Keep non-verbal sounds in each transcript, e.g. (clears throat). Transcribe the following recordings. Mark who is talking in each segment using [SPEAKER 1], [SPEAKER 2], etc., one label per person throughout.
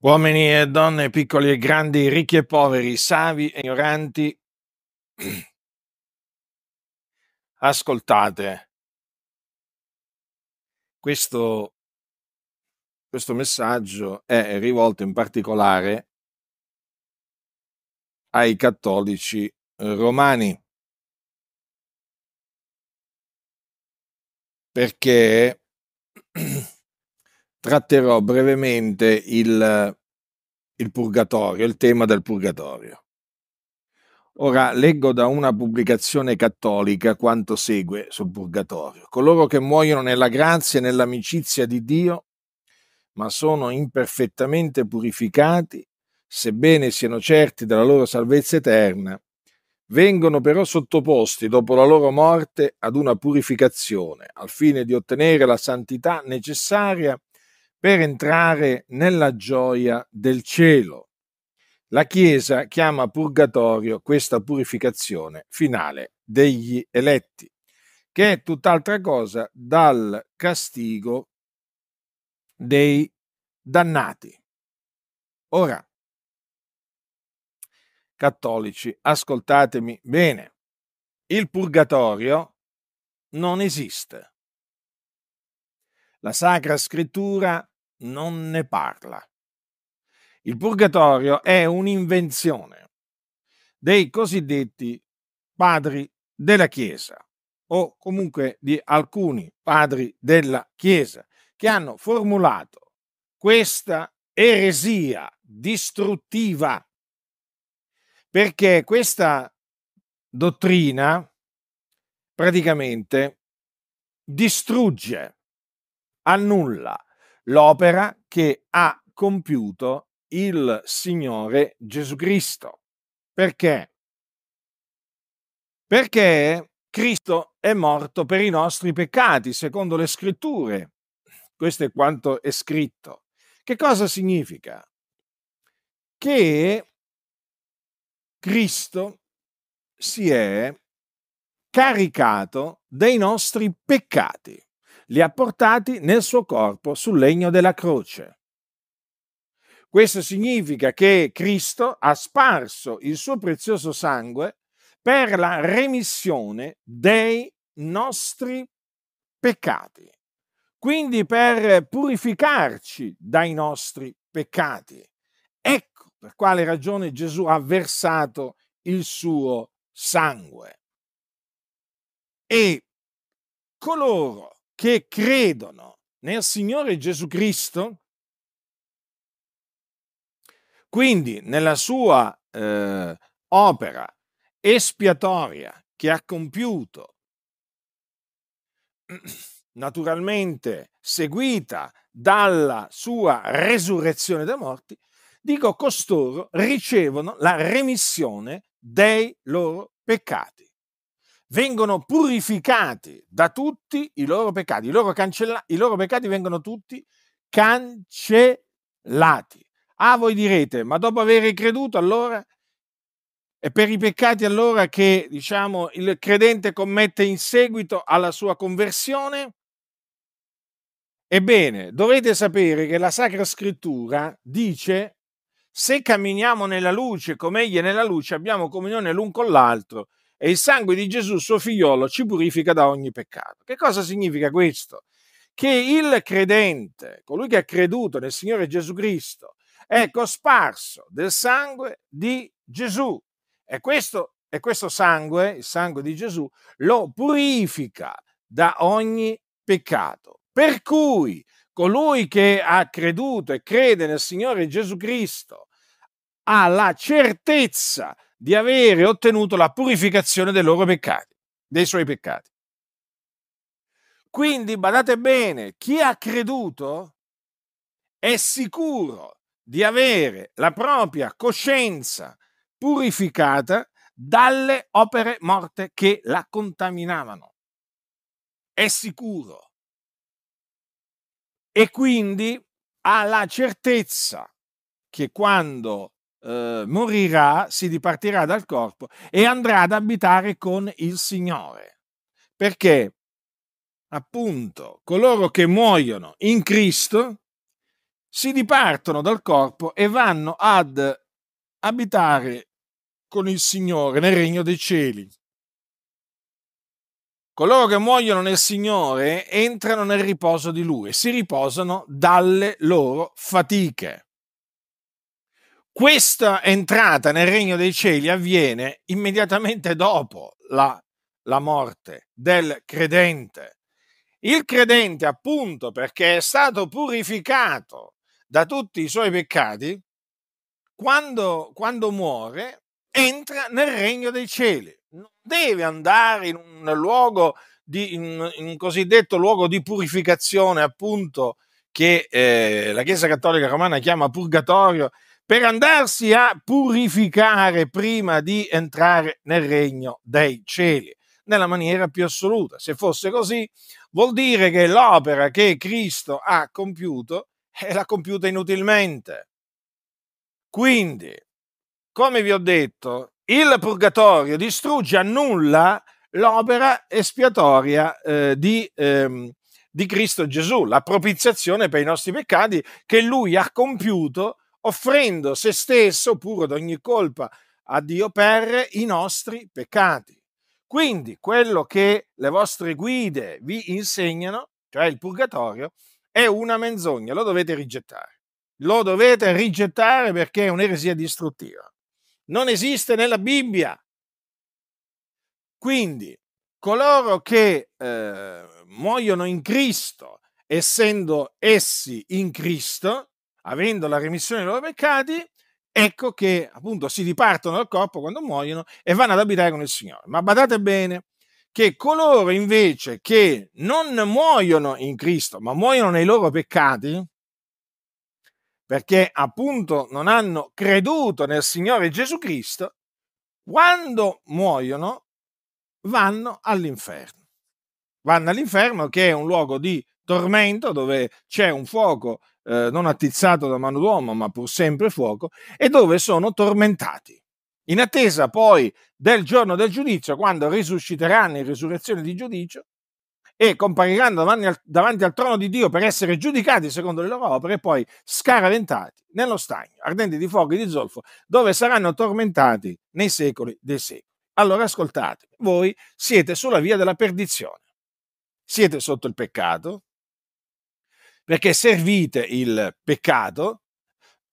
[SPEAKER 1] uomini e donne, piccoli e grandi, ricchi e poveri, savi e ignoranti, (clears throat) ascoltate questo, questo messaggio è rivolto in particolare ai cattolici romani perché (clears throat) tratterò brevemente il, il purgatorio, il tema del purgatorio. Ora leggo da una pubblicazione cattolica quanto segue sul purgatorio. Coloro che muoiono nella grazia e nell'amicizia di Dio, ma sono imperfettamente purificati, sebbene siano certi della loro salvezza eterna, vengono però sottoposti dopo la loro morte ad una purificazione, al fine di ottenere la santità necessaria per entrare nella gioia del cielo. La Chiesa chiama purgatorio questa purificazione finale degli eletti, che è tutt'altra cosa dal castigo dei dannati. Ora, cattolici, ascoltatemi bene, il purgatorio non esiste. La Sacra Scrittura non ne parla. Il purgatorio è un'invenzione dei cosiddetti padri della Chiesa o comunque di alcuni padri della Chiesa che hanno formulato questa eresia distruttiva perché questa dottrina praticamente distrugge, annulla l'opera che ha compiuto il Signore Gesù Cristo. Perché? Perché Cristo è morto per i nostri peccati, secondo le scritture. Questo è quanto è scritto. Che cosa significa? Che Cristo si è caricato dei nostri peccati li ha portati nel suo corpo sul legno della croce. Questo significa che Cristo ha sparso il suo prezioso sangue per la remissione dei nostri peccati, quindi per purificarci dai nostri peccati. Ecco per quale ragione Gesù ha versato il suo sangue. E coloro che credono nel Signore Gesù Cristo, quindi nella sua eh, opera espiatoria che ha compiuto, (clears throat) naturalmente seguita dalla sua resurrezione dai morti, dico costoro ricevono la remissione dei loro peccati vengono purificati da tutti i loro peccati, i loro, cancella- i loro peccati vengono tutti cancellati. Ah, voi direte, ma dopo aver creduto allora è per i peccati allora che diciamo, il credente commette in seguito alla sua conversione? Ebbene, dovete sapere che la Sacra Scrittura dice se camminiamo nella luce come egli è nella luce, abbiamo comunione l'un con l'altro e il sangue di Gesù, suo figliolo, ci purifica da ogni peccato. Che cosa significa questo? Che il credente, colui che ha creduto nel Signore Gesù Cristo, è cosparso del sangue di Gesù. E questo, e questo sangue, il sangue di Gesù, lo purifica da ogni peccato. Per cui colui che ha creduto e crede nel Signore Gesù Cristo ha la certezza di di avere ottenuto la purificazione dei loro peccati, dei suoi peccati. Quindi badate bene, chi ha creduto è sicuro di avere la propria coscienza purificata dalle opere morte che la contaminavano. È sicuro. E quindi ha la certezza che quando eh, morirà, si dipartirà dal corpo e andrà ad abitare con il Signore. Perché appunto coloro che muoiono in Cristo si dipartono dal corpo e vanno ad abitare con il Signore nel regno dei cieli. Coloro che muoiono nel Signore entrano nel riposo di Lui e si riposano dalle loro fatiche. Questa entrata nel regno dei cieli avviene immediatamente dopo la, la morte del credente. Il credente, appunto, perché è stato purificato da tutti i suoi peccati, quando, quando muore entra nel regno dei cieli. Non deve andare in un luogo di, in, in un cosiddetto luogo di purificazione, appunto, che eh, la Chiesa Cattolica Romana chiama purgatorio per andarsi a purificare prima di entrare nel regno dei cieli nella maniera più assoluta. Se fosse così, vuol dire che l'opera che Cristo ha compiuto eh, l'ha compiuta inutilmente. Quindi, come vi ho detto, il purgatorio distrugge, a nulla l'opera espiatoria eh, di, ehm, di Cristo Gesù, la propiziazione per i nostri peccati che lui ha compiuto offrendo se stesso, puro ogni colpa, a Dio per i nostri peccati. Quindi quello che le vostre guide vi insegnano, cioè il purgatorio, è una menzogna, lo dovete rigettare. Lo dovete rigettare perché è un'eresia distruttiva. Non esiste nella Bibbia. Quindi coloro che eh, muoiono in Cristo, essendo essi in Cristo, avendo la remissione dei loro peccati, ecco che appunto si dipartono dal corpo quando muoiono e vanno ad abitare con il Signore. Ma badate bene che coloro invece che non muoiono in Cristo, ma muoiono nei loro peccati, perché appunto non hanno creduto nel Signore Gesù Cristo, quando muoiono vanno all'inferno. Vanno all'inferno che è un luogo di tormento dove c'è un fuoco eh, non attizzato da mano d'uomo, ma pur sempre fuoco, e dove sono tormentati. In attesa poi del giorno del giudizio, quando risusciteranno in risurrezione di giudizio, e compariranno davanti al, davanti al, trono di Dio per essere giudicati secondo le loro opere e poi scaraventati nello stagno, ardenti di fuoco e di zolfo, dove saranno tormentati nei secoli dei secoli. Allora ascoltate, voi siete sulla via della perdizione, siete sotto il peccato, perché servite il peccato, (clears throat)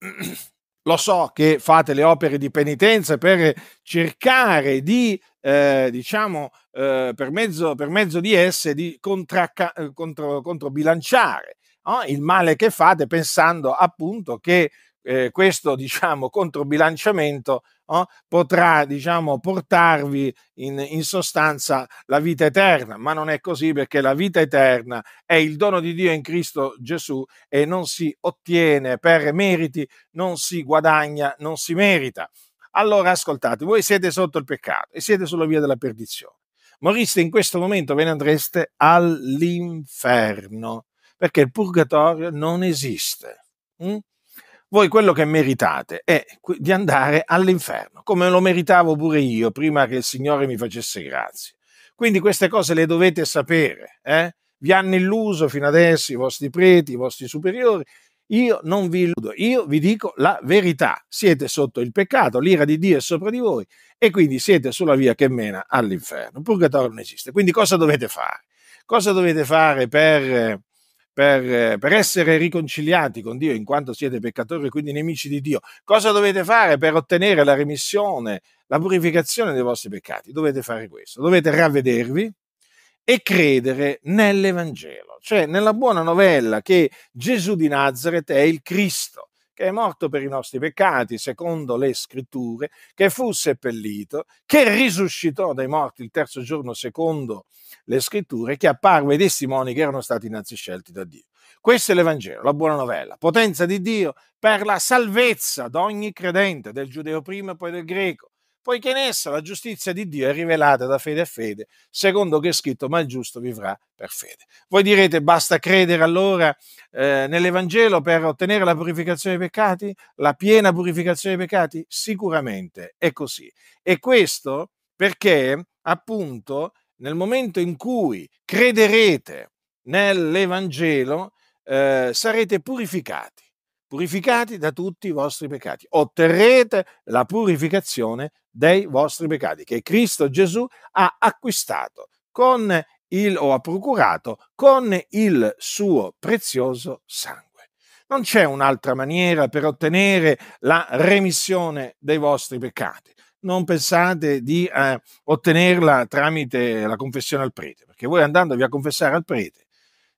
[SPEAKER 1] lo so che fate le opere di penitenza per cercare di, eh, diciamo, eh, per, mezzo, per, mezzo, di esse, di eh, contro, controbilanciare no? il male che fate pensando appunto che eh, questo diciamo, (laughs) controbilanciamento no? Oh, potrà diciamo, portarvi in, in, sostanza la vita eterna, ma non è così perché la vita eterna è il dono di Dio in Cristo Gesù e non si ottiene per meriti, non si guadagna, non si merita. Allora ascoltate, voi siete sotto il peccato e siete sulla via della perdizione. Moriste in questo momento, ve ne andreste all'inferno, perché il purgatorio non esiste. Mm? voi quello che meritate è di andare all'inferno, come lo meritavo pure io prima che il Signore mi facesse grazie. Quindi queste cose le dovete sapere. Eh? Vi hanno illuso fino adesso i vostri preti, i vostri superiori. Io non vi illudo, io vi dico la verità. Siete sotto il peccato, l'ira di Dio è sopra di voi e quindi siete sulla via che mena all'inferno. purgatorio non esiste. Quindi cosa dovete fare? Cosa dovete fare per eh, per, eh, per, essere riconciliati con Dio in quanto siete peccatori e quindi nemici di Dio. Cosa dovete fare per ottenere la remissione, la purificazione dei vostri peccati? Dovete fare questo, dovete ravvedervi e credere nell'Evangelo, cioè nella buona novella che Gesù di Nazareth è il Cristo che è morto per i nostri peccati, secondo le scritture, che fu seppellito, che risuscitò dai morti il terzo giorno, secondo le scritture, che apparve ai testimoni che erano stati innanzi scelti da Dio. Questo è l'Evangelo, la buona novella, potenza di Dio per la salvezza di ogni credente, del giudeo prima e poi del greco, poiché in essa la giustizia di Dio è rivelata da fede a fede, secondo che è scritto, ma il giusto vivrà per fede. Voi direte, basta credere allora eh, nell'Evangelo per ottenere la purificazione dei peccati, la piena purificazione dei peccati? Sicuramente è così. E questo perché, appunto, nel momento in cui crederete nell'Evangelo, eh, sarete purificati purificati da tutti i vostri peccati. Otterrete la purificazione dei vostri peccati che Cristo Gesù ha acquistato con il, o ha procurato con il suo prezioso sangue. Non c'è un'altra maniera per ottenere la remissione dei vostri peccati. Non pensate di eh, ottenerla tramite la confessione al prete, perché voi andandovi a confessare al prete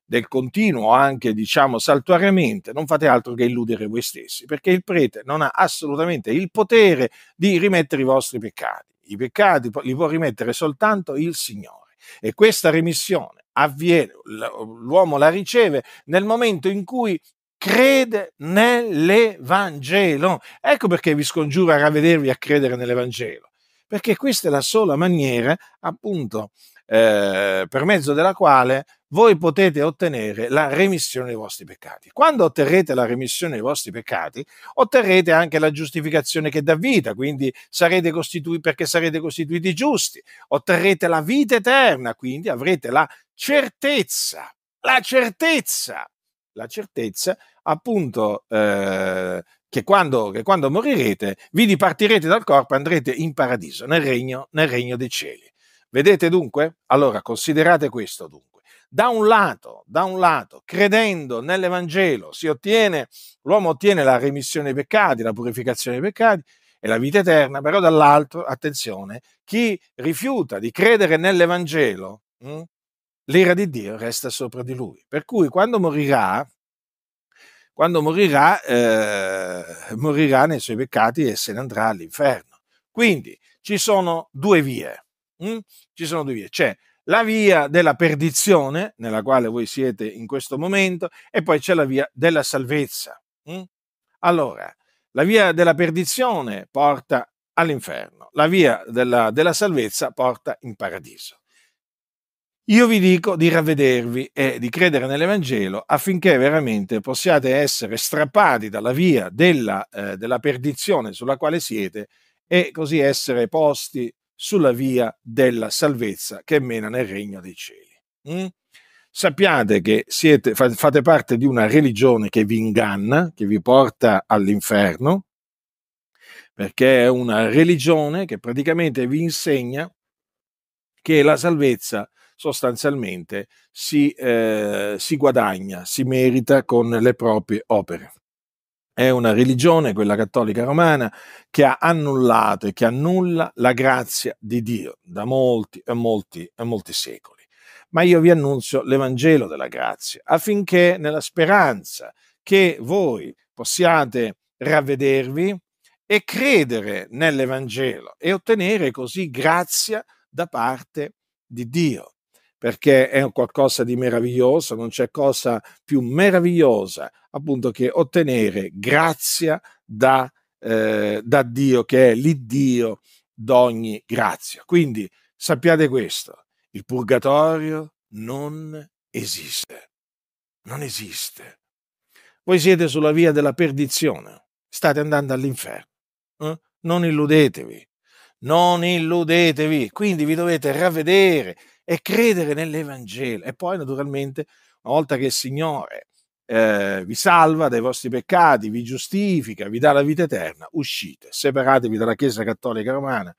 [SPEAKER 1] del continuo anche diciamo saltuariamente, non fate altro che illudere voi stessi, perché il prete non ha assolutamente il potere di rimettere i vostri peccati. I peccati li può rimettere soltanto il Signore e questa remissione avviene, l'uomo la riceve nel momento in cui crede nell'Evangelo. Ecco perché vi scongiuro a ravvedervi a credere nell'Evangelo, perché questa è la sola maniera appunto eh, per mezzo della quale voi potete ottenere la remissione dei vostri peccati. Quando otterrete la remissione dei vostri peccati, otterrete anche la giustificazione che dà vita, quindi sarete costituiti perché sarete costituiti giusti, otterrete la vita eterna, quindi avrete la certezza, la certezza, la certezza appunto eh, che, quando, che quando morirete vi dipartirete dal corpo e andrete in paradiso, nel regno, nel regno dei cieli. Vedete dunque? Allora considerate questo dunque da un lato, da un lato, credendo nell'Evangelo, si ottiene, l'uomo ottiene la remissione dei peccati, la purificazione dei peccati e la vita eterna, però dall'altro, attenzione, chi rifiuta di credere nell'Evangelo, mh, hm, l'ira di Dio resta sopra di lui. Per cui quando morirà, quando morirà, eh, morirà nei suoi peccati e se ne andrà all'inferno. Quindi ci sono due vie. Mh? Hm, ci sono due vie. C'è la via della perdizione, nella quale voi siete in questo momento, e poi c'è la via della salvezza. Mm? Allora, la via della perdizione porta all'inferno, la via della, della salvezza porta in paradiso. Io vi dico di ravvedervi e di credere nell'Evangelo affinché veramente possiate essere strappati dalla via della, eh, della perdizione sulla quale siete e così essere posti sulla via della salvezza che mena nel regno dei cieli. Mm? Sappiate che siete, fate parte di una religione che vi inganna, che vi porta all'inferno, perché è una religione che praticamente vi insegna che la salvezza sostanzialmente si, eh, si guadagna, si merita con le proprie opere è una religione, quella cattolica romana, che ha annullato e che annulla la grazia di Dio da molti e molti e molti secoli. Ma io vi annunzio l'Evangelo della grazia, affinché nella speranza che voi possiate ravvedervi e credere nell'Evangelo e ottenere così grazia da parte di Dio perché è qualcosa di meraviglioso, non c'è cosa più meravigliosa appunto che ottenere grazia da, eh, da Dio, che è l'Iddio d'ogni grazia. Quindi sappiate questo, il purgatorio non esiste, non esiste. Voi siete sulla via della perdizione, state andando all'inferno, eh? non illudetevi, non illudetevi, quindi vi dovete ravvedere, e credere nell'Evangelo. E poi, naturalmente, una volta che il Signore eh, vi salva dai vostri peccati, vi giustifica, vi dà la vita eterna, uscite, separatevi dalla Chiesa Cattolica Romana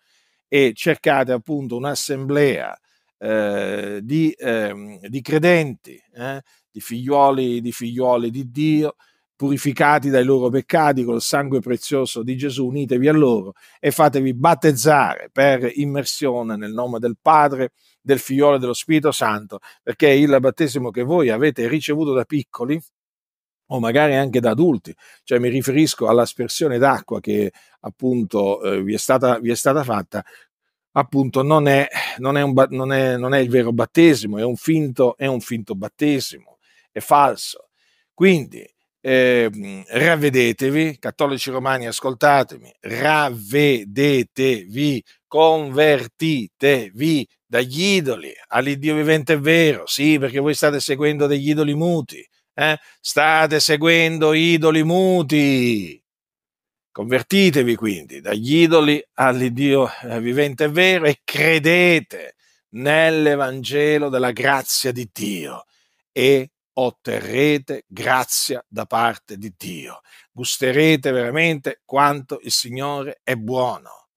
[SPEAKER 1] e cercate appunto un'assemblea eh, di, ehm, eh, di, credenti, di figlioli, di figlioli di Dio, purificati dai loro peccati col sangue prezioso di Gesù, unitevi a loro e fatevi battezzare per immersione nel nome del Padre, del figliolo dello Spirito Santo, perché il battesimo che voi avete ricevuto da piccoli, o magari anche da adulti, cioè mi riferisco all'aspersione d'acqua che appunto eh, vi, è stata, vi è stata fatta, appunto non è, non, è un, non, è, non è, il vero battesimo, è un finto, è un finto battesimo, è falso. Quindi eh, ravvedetevi, cattolici romani, ascoltatemi, ravvedetevi, convertitevi dagli idoli all'Iddio vivente vero, sì, perché voi state seguendo degli idoli muti, eh? state seguendo idoli muti. Convertitevi quindi dagli idoli all'Iddio eh, vivente vero e credete nell'Evangelo della grazia di Dio e otterrete grazia da parte di Dio. Gusterete veramente quanto il Signore è buono.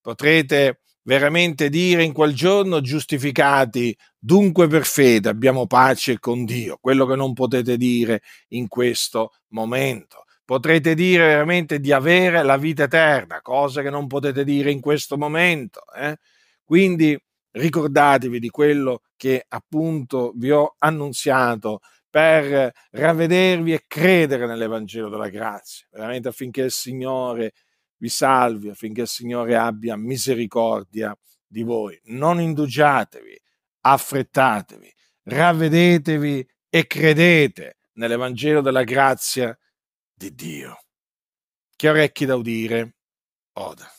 [SPEAKER 1] Potrete veramente dire in quel giorno giustificati, dunque per fede abbiamo pace con Dio, quello che non potete dire in questo momento. Potrete dire veramente di avere la vita eterna, cosa che non potete dire in questo momento. Eh? Quindi ricordatevi di quello che appunto vi ho annunziato per ravvedervi e credere nell'Evangelo della grazia, veramente affinché il Signore vi salvi, affinché il Signore abbia misericordia di voi. Non indugiatevi, affrettatevi, ravvedetevi e credete nell'Evangelo della grazia di Dio. Chi ha orecchi da udire, oda.